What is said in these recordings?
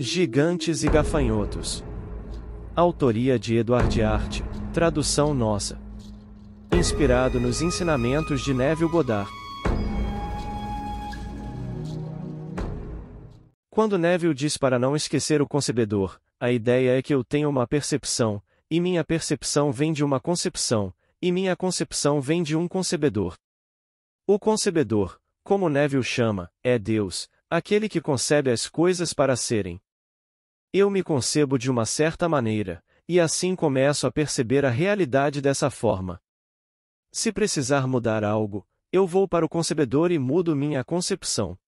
Gigantes e Gafanhotos. Autoria de Eduardo Arte. Tradução nossa. Inspirado nos ensinamentos de Neville Goddard. Quando Neville diz para não esquecer o concebedor, a ideia é que eu tenho uma percepção, e minha percepção vem de uma concepção, e minha concepção vem de um concebedor. O concebedor, como Neville chama, é Deus, aquele que concebe as coisas para serem. Eu me concebo de uma certa maneira, e assim começo a perceber a realidade dessa forma. Se precisar mudar algo, eu vou para o concebedor e mudo minha concepção.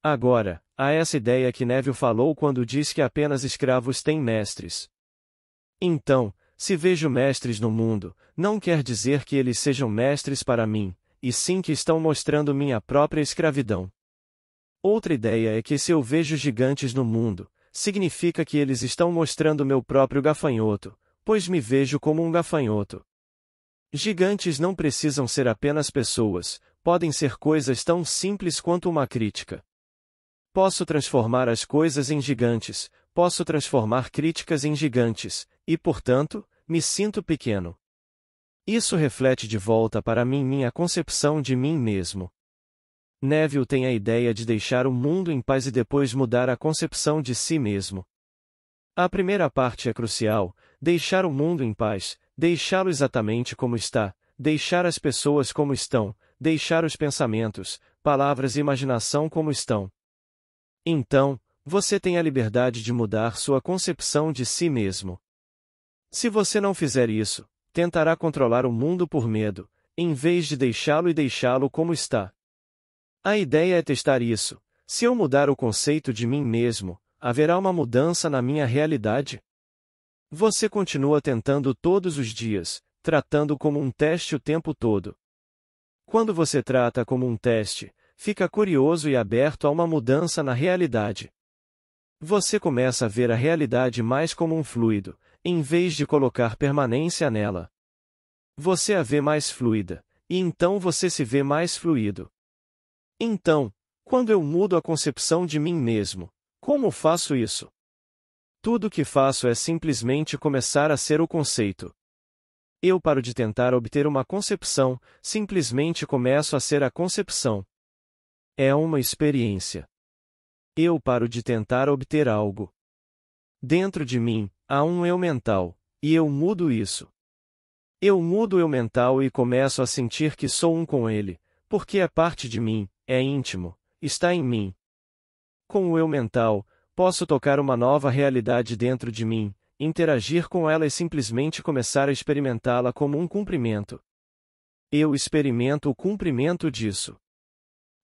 Agora, há essa ideia que Neville falou quando diz que apenas escravos têm mestres. Então, se vejo mestres no mundo, não quer dizer que eles sejam mestres para mim, e sim que estão mostrando minha própria escravidão. Outra ideia é que se eu vejo gigantes no mundo, significa que eles estão mostrando meu próprio gafanhoto, pois me vejo como um gafanhoto. Gigantes não precisam ser apenas pessoas, podem ser coisas tão simples quanto uma crítica. Posso transformar as coisas em gigantes, posso transformar críticas em gigantes, e, portanto, me sinto pequeno. Isso reflete de volta para mim minha concepção de mim mesmo. Neville tem a ideia de deixar o mundo em paz e depois mudar a concepção de si mesmo. A primeira parte é crucial: deixar o mundo em paz, deixá-lo exatamente como está, deixar as pessoas como estão, deixar os pensamentos, palavras e imaginação como estão. Então, você tem a liberdade de mudar sua concepção de si mesmo. Se você não fizer isso, tentará controlar o mundo por medo, em vez de deixá-lo e deixá-lo como está. A ideia é testar isso. Se eu mudar o conceito de mim mesmo, haverá uma mudança na minha realidade? Você continua tentando todos os dias, tratando como um teste o tempo todo. Quando você trata como um teste, fica curioso e aberto a uma mudança na realidade. Você começa a ver a realidade mais como um fluido, em vez de colocar permanência nela. Você a vê mais fluida, e então você se vê mais fluido, então, quando eu mudo a concepção de mim mesmo, como faço isso? Tudo o que faço é simplesmente começar a ser o conceito. Eu paro de tentar obter uma concepção, simplesmente começo a ser a concepção. É uma experiência. Eu paro de tentar obter algo. Dentro de mim, há um eu mental, e eu mudo isso. Eu mudo eu mental e começo a sentir que sou um com ele, porque é parte de mim, é íntimo, está em mim. Com o eu mental, posso tocar uma nova realidade dentro de mim, interagir com ela e simplesmente começar a experimentá-la como um cumprimento. Eu experimento o cumprimento disso.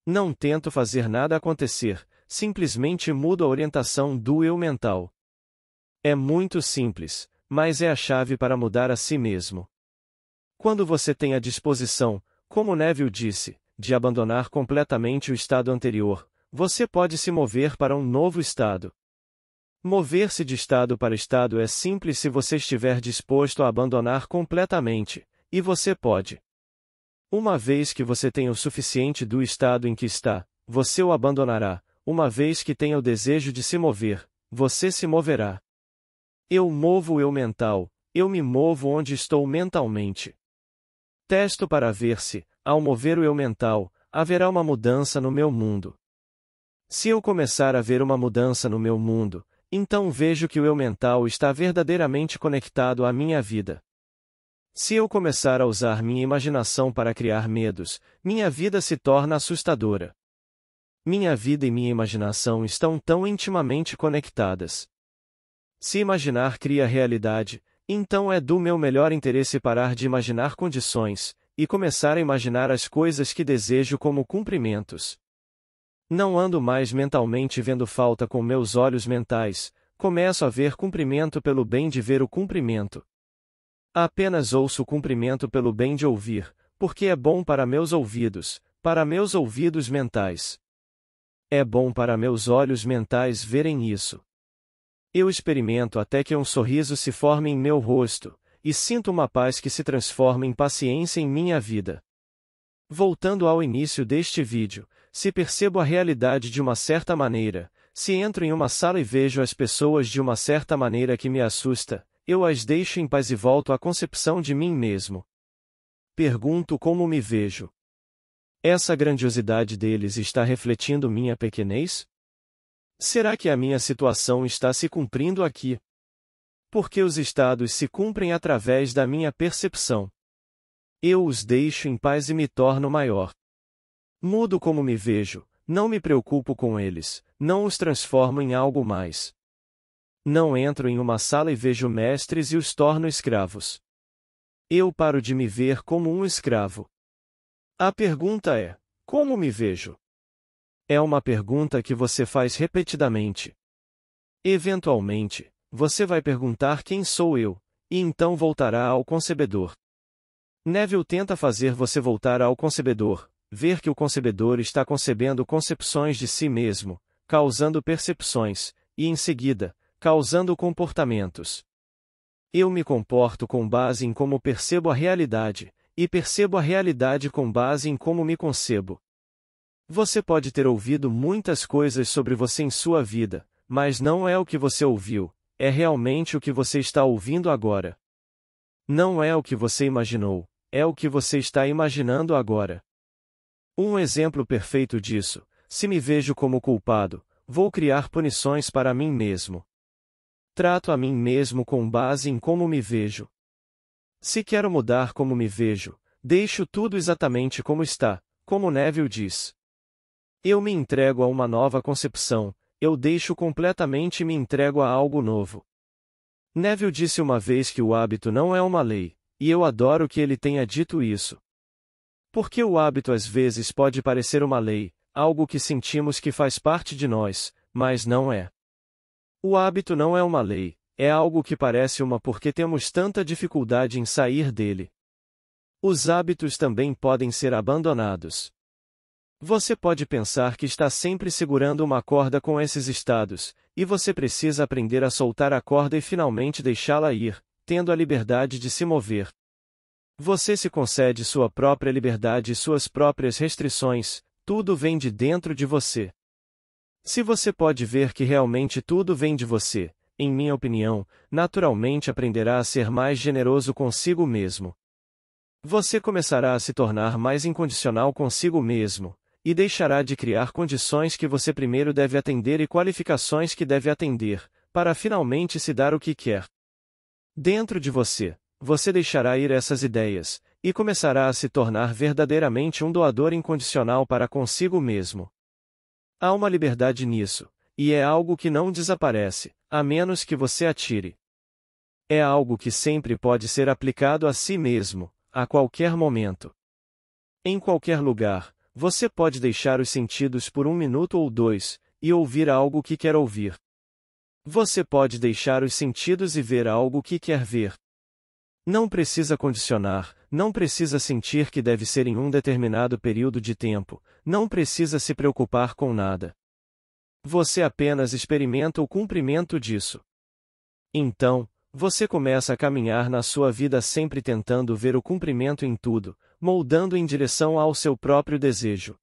Não tento fazer nada acontecer, simplesmente mudo a orientação do eu mental. É muito simples, mas é a chave para mudar a si mesmo. Quando você tem a disposição, como Neville disse, de abandonar completamente o estado anterior, você pode se mover para um novo estado. Mover-se de estado para estado é simples se você estiver disposto a abandonar completamente, e você pode. Uma vez que você tem o suficiente do estado em que está, você o abandonará, uma vez que tenha o desejo de se mover, você se moverá. Eu movo eu mental, eu me movo onde estou mentalmente. Testo para ver se, ao mover o eu mental, haverá uma mudança no meu mundo. Se eu começar a ver uma mudança no meu mundo, então vejo que o eu mental está verdadeiramente conectado à minha vida. Se eu começar a usar minha imaginação para criar medos, minha vida se torna assustadora. Minha vida e minha imaginação estão tão intimamente conectadas. Se imaginar cria realidade, então é do meu melhor interesse parar de imaginar condições, e começar a imaginar as coisas que desejo como cumprimentos. Não ando mais mentalmente vendo falta com meus olhos mentais, começo a ver cumprimento pelo bem de ver o cumprimento. Apenas ouço o cumprimento pelo bem de ouvir, porque é bom para meus ouvidos, para meus ouvidos mentais. É bom para meus olhos mentais verem isso. Eu experimento até que um sorriso se forme em meu rosto, e sinto uma paz que se transforma em paciência em minha vida. Voltando ao início deste vídeo, se percebo a realidade de uma certa maneira, se entro em uma sala e vejo as pessoas de uma certa maneira que me assusta, eu as deixo em paz e volto à concepção de mim mesmo. Pergunto como me vejo. Essa grandiosidade deles está refletindo minha pequenez? Será que a minha situação está se cumprindo aqui? Porque os estados se cumprem através da minha percepção. Eu os deixo em paz e me torno maior. Mudo como me vejo, não me preocupo com eles, não os transformo em algo mais. Não entro em uma sala e vejo mestres e os torno escravos. Eu paro de me ver como um escravo. A pergunta é: como me vejo? É uma pergunta que você faz repetidamente. Eventualmente, você vai perguntar quem sou eu, e então voltará ao concebedor. Neville tenta fazer você voltar ao concebedor, ver que o concebedor está concebendo concepções de si mesmo, causando percepções, e em seguida, causando comportamentos. Eu me comporto com base em como percebo a realidade, e percebo a realidade com base em como me concebo. Você pode ter ouvido muitas coisas sobre você em sua vida, mas não é o que você ouviu, é realmente o que você está ouvindo agora. Não é o que você imaginou, é o que você está imaginando agora. Um exemplo perfeito disso: se me vejo como culpado, vou criar punições para mim mesmo. Trato a mim mesmo com base em como me vejo. Se quero mudar como me vejo, deixo tudo exatamente como está, como Neville diz. Eu me entrego a uma nova concepção, eu deixo completamente e me entrego a algo novo. Neville disse uma vez que o hábito não é uma lei, e eu adoro que ele tenha dito isso. Porque o hábito às vezes pode parecer uma lei, algo que sentimos que faz parte de nós, mas não é. O hábito não é uma lei, é algo que parece uma porque temos tanta dificuldade em sair dele. Os hábitos também podem ser abandonados. Você pode pensar que está sempre segurando uma corda com esses estados, e você precisa aprender a soltar a corda e finalmente deixá-la ir, tendo a liberdade de se mover. Você se concede sua própria liberdade e suas próprias restrições, tudo vem de dentro de você. Se você pode ver que realmente tudo vem de você, em minha opinião, naturalmente aprenderá a ser mais generoso consigo mesmo. Você começará a se tornar mais incondicional consigo mesmo, e deixará de criar condições que você primeiro deve atender e qualificações que deve atender, para finalmente se dar o que quer. Dentro de você, você deixará ir essas ideias, e começará a se tornar verdadeiramente um doador incondicional para consigo mesmo. Há uma liberdade nisso, e é algo que não desaparece, a menos que você atire. É algo que sempre pode ser aplicado a si mesmo, a qualquer momento. Em qualquer lugar, você pode deixar os sentidos por um minuto ou dois, e ouvir algo que quer ouvir. Você pode deixar os sentidos e ver algo que quer ver. Não precisa condicionar, não precisa sentir que deve ser em um determinado período de tempo, não precisa se preocupar com nada. Você apenas experimenta o cumprimento disso. Então, você começa a caminhar na sua vida sempre tentando ver o cumprimento em tudo, moldando em direção ao seu próprio desejo.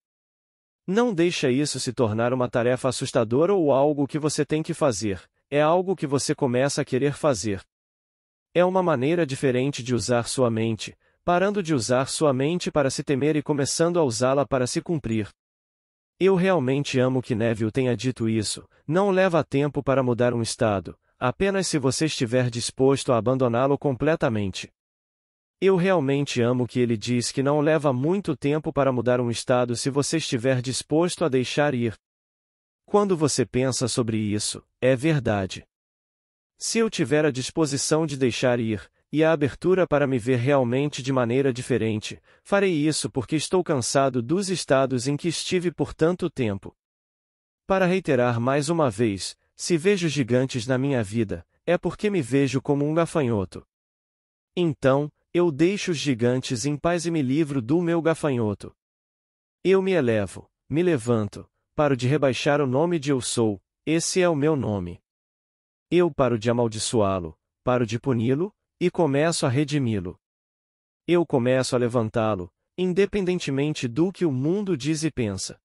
Não deixa isso se tornar uma tarefa assustadora ou algo que você tem que fazer, é algo que você começa a querer fazer. É uma maneira diferente de usar sua mente, parando de usar sua mente para se temer e começando a usá-la para se cumprir. Eu realmente amo que Neville tenha dito isso, não leva tempo para mudar um estado, apenas se você estiver disposto a abandoná-lo completamente. Eu realmente amo que ele diz que não leva muito tempo para mudar um estado se você estiver disposto a deixar ir. Quando você pensa sobre isso, é verdade. Se eu tiver a disposição de deixar ir, e a abertura para me ver realmente de maneira diferente, farei isso porque estou cansado dos estados em que estive por tanto tempo. Para reiterar mais uma vez, se vejo gigantes na minha vida, é porque me vejo como um gafanhoto. Então, eu deixo os gigantes em paz e me livro do meu gafanhoto. Eu me elevo, me levanto, paro de rebaixar o nome de Eu Sou, esse é o meu nome. Eu paro de amaldiçoá-lo, paro de puni-lo, e começo a redimi-lo. Eu começo a levantá-lo, independentemente do que o mundo diz e pensa.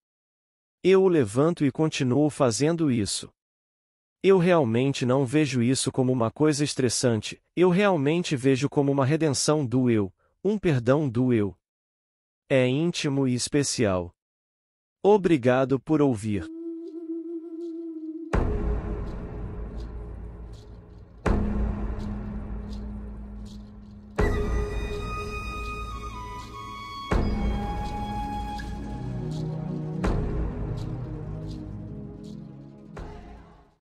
Eu o levanto e continuo fazendo isso. Eu realmente não vejo isso como uma coisa estressante, eu realmente vejo como uma redenção do eu, um perdão do eu. É íntimo e especial. Obrigado por ouvir.